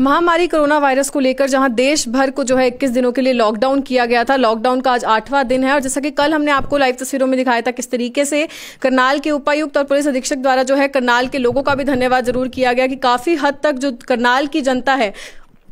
महामारी corona virus को लेकर जहां देश भर को जो है 21 दिनों के लिए लॉकडाउन किया गया था लॉकडाउन का आज आठवां दिन है और जैसा कि कल हमने आपको लाइव तस्वीरों में दिखाया था किस तरीके से करनाल के उपायुक्त और पुलिस अधीक्षक द्वारा जो है करनाल के लोगों का भी धन्यवाद जरूर किया गया कि काफी हद तक जो करनाल की जनता है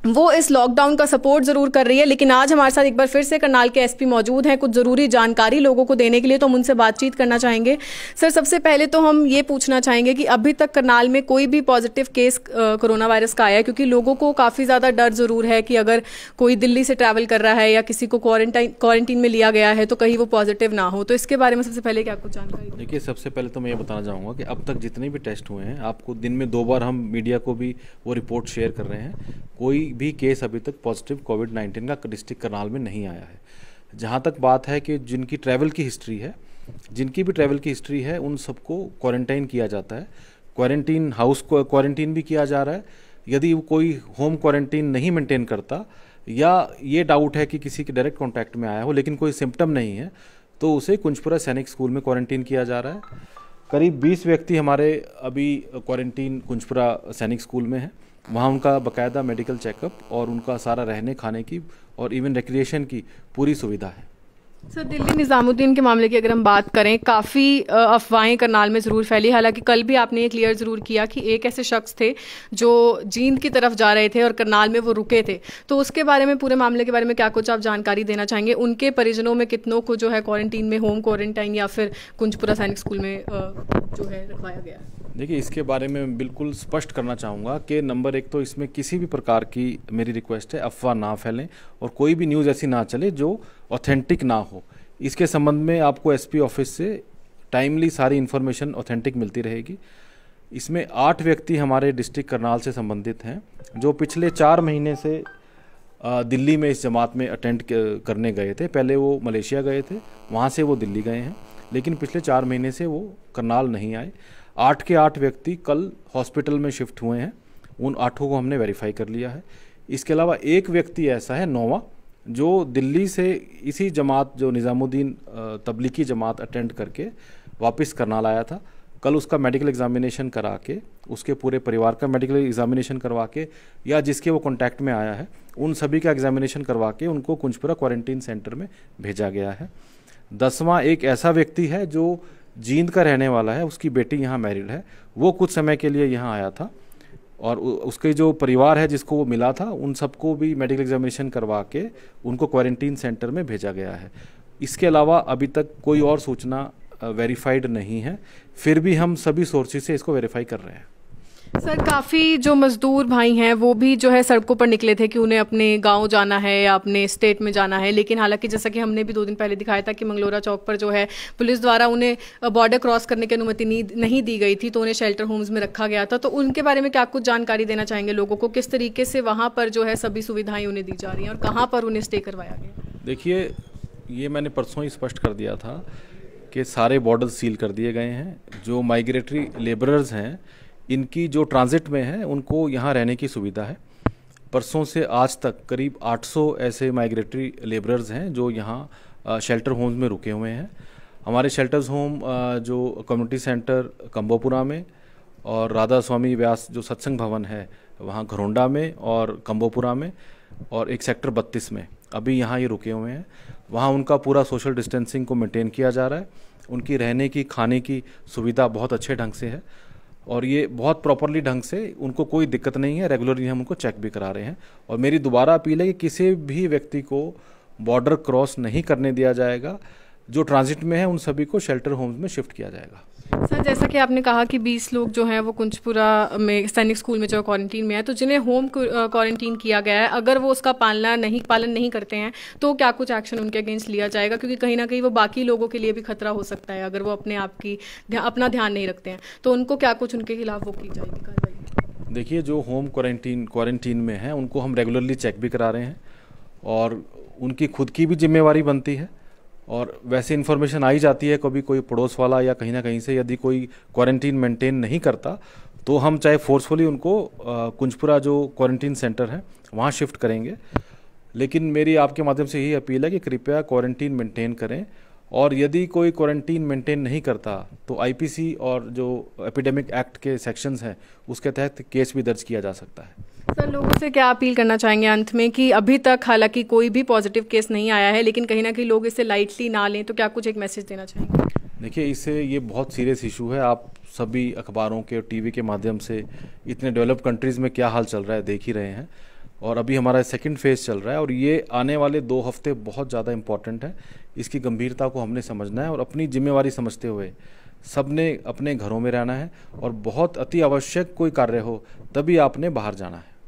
वो इस लॉकडाउन का सपोर्ट ज़रूर कर रही है लेकिन आज हमारे साथ एक बार फिर से करनाल के एसपी मौजूद हैं कुछ ज़रूरी जानकारी लोगों को देने के लिए तो हम उनसे बातचीत करना चाहेंगे सर सबसे पहले तो हम ये पूछना चाहेंगे कि अभी तक करनाल में कोई भी पॉजिटिव केस कोरोना वायरस का आया है क्योंकि लोगों को काफ़ी ज़्यादा डर ज़रूर है कि अगर कोई दिल्ली से ट्रैवल कर रहा है या किसी को क्वारंटाइन क्वारंटीन में लिया गया है तो कहीं वो पॉजिटिव ना हो तो इसके बारे में सबसे पहले क्या कुछ जानकारी देखिए सबसे पहले तो मैं ये बताना चाहूँगा कि अब तक जितने भी टेस्ट हुए हैं आपको दिन में दो बार हम मीडिया को भी वो रिपोर्ट शेयर कर रहे हैं कोई भी केस अभी तक पॉजिटिव कोविड नाइन्टीन का डिस्ट्रिक्ट करनाल में नहीं आया है जहाँ तक बात है कि जिनकी ट्रैवल की हिस्ट्री है जिनकी भी ट्रैवल की हिस्ट्री है उन सबको क्वारंटाइन किया जाता है क्वारंटीन हाउस को क्वारंटीन भी किया जा रहा है यदि वो कोई होम क्वारंटीन नहीं मेंटेन करता या ये डाउट है कि किसी के डायरेक्ट कॉन्टैक्ट में आया हो लेकिन कोई सिम्टम नहीं है तो उसे कुंजपुरा सैनिक स्कूल में क्वारंटीन किया जा रहा है करीब 20 व्यक्ति हमारे अभी क्वारंटीन कुंजपुरा सैनिक स्कूल में हैं वहाँ उनका बकायदा मेडिकल चेकअप और उनका सारा रहने खाने की और इवन रिक्रिएशन की पूरी सुविधा है सर दिल्ली निज़ामुद्दीन के मामले की अगर हम बात करें काफ़ी अफवाहें करनाल में ज़रूर फैली हालांकि कल भी आपने ये क्लियर ज़रूर किया कि एक ऐसे शख्स थे जो जींद की तरफ जा रहे थे और करनाल में वो रुके थे तो उसके बारे में पूरे मामले के बारे में क्या कुछ आप जानकारी देना चाहेंगे उनके परिजनों में कितनों को जो है क्वारंटीन में होम क्वारंटाइन या फिर कुंजपुरा सैनिक स्कूल में जो है रखवाया गया देखिए इसके बारे में बिल्कुल स्पष्ट करना चाहूँगा कि नंबर एक तो इसमें किसी भी प्रकार की मेरी रिक्वेस्ट है अफवाह ना फैलें और कोई भी न्यूज़ ऐसी ना चले जो ऑथेंटिक ना हो इसके संबंध में आपको एसपी ऑफिस से टाइमली सारी इन्फॉर्मेशन ऑथेंटिक मिलती रहेगी इसमें आठ व्यक्ति हमारे डिस्ट्रिक्ट करनाल से संबंधित हैं जो पिछले चार महीने से दिल्ली में इस जमात में अटेंड करने गए थे पहले वो मलेशिया गए थे वहाँ से वो दिल्ली गए हैं लेकिन पिछले चार महीने से वो करनाल नहीं आए आठ के आठ व्यक्ति कल हॉस्पिटल में शिफ्ट हुए हैं उन आठों को हमने वेरीफाई कर लिया है इसके अलावा एक व्यक्ति ऐसा है नोवा जो दिल्ली से इसी जमात जो निज़ामुद्दीन तबलीगी जमात अटेंड करके वापस करना लाया था कल उसका मेडिकल एग्जामिनेशन करा के उसके पूरे परिवार का मेडिकल एग्जामिनेशन करवा के या जिसके वो कांटेक्ट में आया है उन सभी का एग्जामिनेशन करवा के उनको कुंजपुरा क्वारंटीन सेंटर में भेजा गया है दसवां एक ऐसा व्यक्ति है जो जींद का रहने वाला है उसकी बेटी यहाँ मैरिड है वो कुछ समय के लिए यहाँ आया था और उसके जो परिवार है जिसको वो मिला था उन सबको भी मेडिकल एग्जामिनेशन करवा के उनको क्वारंटीन सेंटर में भेजा गया है इसके अलावा अभी तक कोई और सूचना वेरीफाइड नहीं है फिर भी हम सभी सोर्सेज से इसको वेरीफाई कर रहे हैं सर काफ़ी जो मज़दूर भाई हैं वो भी जो है सड़कों पर निकले थे कि उन्हें अपने गांव जाना है या अपने स्टेट में जाना है लेकिन हालांकि जैसा कि हमने भी दो दिन पहले दिखाया था कि मंगलोरा चौक पर जो है पुलिस द्वारा उन्हें बॉर्डर क्रॉस करने की अनुमति नहीं दी गई थी तो उन्हें शेल्टर होम्स में रखा गया था तो उनके बारे में क्या कुछ जानकारी देना चाहेंगे लोगों को किस तरीके से वहाँ पर जो है सभी सुविधाएँ उन्हें दी जा रही हैं और कहाँ पर उन्हें स्टे करवाया गया देखिए ये मैंने परसों ही स्पष्ट कर दिया था कि सारे बॉर्डर सील कर दिए गए हैं जो माइग्रेटरी लेबरर्स हैं इनकी जो ट्रांज़िट में है उनको यहाँ रहने की सुविधा है परसों से आज तक करीब 800 ऐसे माइग्रेटरी लेबरर्स हैं जो यहाँ शेल्टर होम्स में रुके हुए हैं हमारे शेल्टर्स होम जो कम्युनिटी सेंटर कम्बोपुरा में और राधा स्वामी व्यास जो सत्संग भवन है वहाँ घरोंडा में और कम्बोपुरा में और एक सेक्टर बत्तीस में अभी यहाँ ये रुके हुए हैं वहाँ उनका पूरा सोशल डिस्टेंसिंग को मेंटेन किया जा रहा है उनकी रहने की खाने की सुविधा बहुत अच्छे ढंग से है और ये बहुत प्रॉपरली ढंग से उनको कोई दिक्कत नहीं है रेगुलरली हम उनको चेक भी करा रहे हैं और मेरी दोबारा अपील है कि किसी भी व्यक्ति को बॉर्डर क्रॉस नहीं करने दिया जाएगा जो ट्रांजिट में है उन सभी को शेल्टर होम्स में शिफ्ट किया जाएगा सर जैसा कि आपने कहा कि 20 लोग जो हैं वो कुंजपुरा में सैनिक स्कूल में जो क्वारंटीन में है तो जिन्हें होम क्वारंटीन किया गया है अगर वो उसका पालना नहीं पालन नहीं करते हैं तो क्या कुछ एक्शन उनके अगेंस्ट लिया जाएगा क्योंकि कहीं ना कहीं वो बाकी लोगों के लिए भी खतरा हो सकता है अगर वो अपने आप की ध्या, अपना ध्यान नहीं रखते हैं तो उनको क्या कुछ उनके खिलाफ वो की जाएगी देखिए जो होम क्वारंटीन क्वारंटीन में है उनको हम रेगुलरली चेक भी करा रहे हैं और उनकी खुद की भी जिम्मेवारी बनती है और वैसे इन्फॉर्मेशन आई जाती है कभी कोई पड़ोस वाला या कहीं ना कहीं से यदि कोई क्वारंटीन मेंटेन नहीं करता तो हम चाहे फोर्सफुली उनको कुंजपुरा जो क्वारंटीन सेंटर है वहाँ शिफ्ट करेंगे लेकिन मेरी आपके माध्यम से यही अपील है कि कृपया क्वारंटीन मेंटेन करें और यदि कोई क्वारंटीन मेंटेन नहीं करता तो आईपीसी और जो एपिडेमिक एक्ट के सेक्शंस हैं उसके तहत केस भी दर्ज किया जा सकता है सर लोगों से क्या अपील करना चाहेंगे अंत में कि अभी तक हालांकि कोई भी पॉजिटिव केस नहीं आया है लेकिन कहीं ना कहीं लोग इसे लाइटली ना लें तो क्या कुछ एक मैसेज देना चाहेंगे देखिए इसे ये बहुत सीरियस इशू है आप सभी अखबारों के और टीवी के माध्यम से इतने डेवलप कंट्रीज़ में क्या हाल चल रहा है देख ही रहे हैं और अभी हमारा सेकंड फेज चल रहा है और ये आने वाले दो हफ्ते बहुत ज़्यादा इम्पॉर्टेंट है इसकी गंभीरता को हमने समझना है और अपनी जिम्मेवारी समझते हुए सब ने अपने घरों में रहना है और बहुत अति आवश्यक कोई कार्य हो तभी आपने बाहर जाना है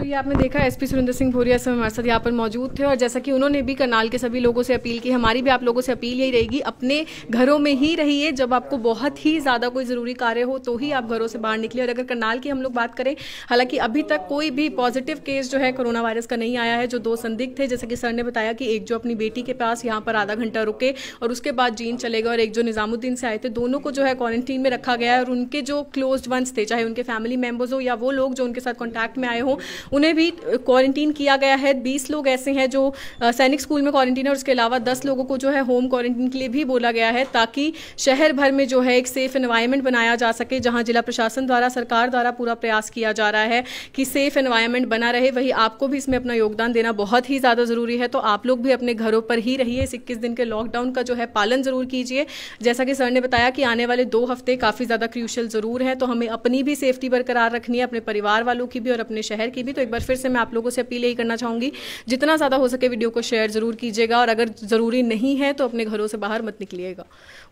तो ये आपने देखा एसपी सुरेंद्र सिंह भोरिया सर हमारे साथ यहाँ पर मौजूद थे और जैसा कि उन्होंने भी करनाल के सभी लोगों से अपील की हमारी भी आप लोगों से अपील यही रहेगी अपने घरों में ही रहिए जब आपको बहुत ही ज़्यादा कोई ज़रूरी कार्य हो तो ही आप घरों से बाहर निकले और अगर करनाल की हम लोग बात करें हालांकि अभी तक कोई भी पॉजिटिव केस जो है कोरोना वायरस का नहीं आया है जो दो संदिग्ध थे जैसे कि सर ने बताया कि एक जो अपनी बेटी के पास यहाँ पर आधा घंटा रुके और उसके बाद जीन चले गए और एक जो निज़ामुद्दीन से आए थे दोनों को जो है क्वारंटीन में रखा गया है और उनके जो क्लोज वंस थे चाहे उनके फैमिली मेम्बर्स हो या वो लोग जो उनके साथ कॉन्टैक्ट में आए हों उन्हें भी क्वारंटीन किया गया है बीस लोग ऐसे हैं जो सैनिक स्कूल में क्वारंटीन है और उसके अलावा दस लोगों को जो है होम क्वारंटीन के लिए भी बोला गया है ताकि शहर भर में जो है एक सेफ इन्वायरमेंट बनाया जा सके जहां जिला प्रशासन द्वारा सरकार द्वारा पूरा प्रयास किया जा रहा है कि सेफ इन्वायरमेंट बना रहे वही आपको भी इसमें अपना योगदान देना बहुत ही ज़्यादा ज़रूरी है तो आप लोग भी अपने घरों पर ही रहिए इस इक्कीस दिन के लॉकडाउन का जो है पालन ज़रूर कीजिए जैसा कि सर ने बताया कि आने वाले दो हफ्ते काफ़ी ज़्यादा क्रूशल ज़रूर है तो हमें अपनी भी सेफ्टी बरकरार रखनी है अपने परिवार वालों की भी और अपने शहर की भी भी तो एक बार फिर से मैं आप लोगों से अपील यही करना चाहूंगी जितना ज़्यादा हो सके वीडियो को शेयर ज़रूर कीजिएगा और अगर ज़रूरी नहीं है तो अपने घरों से बाहर मत निकलिएगा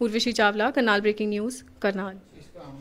उर्वशी चावला करनाल ब्रेकिंग न्यूज़ करनाल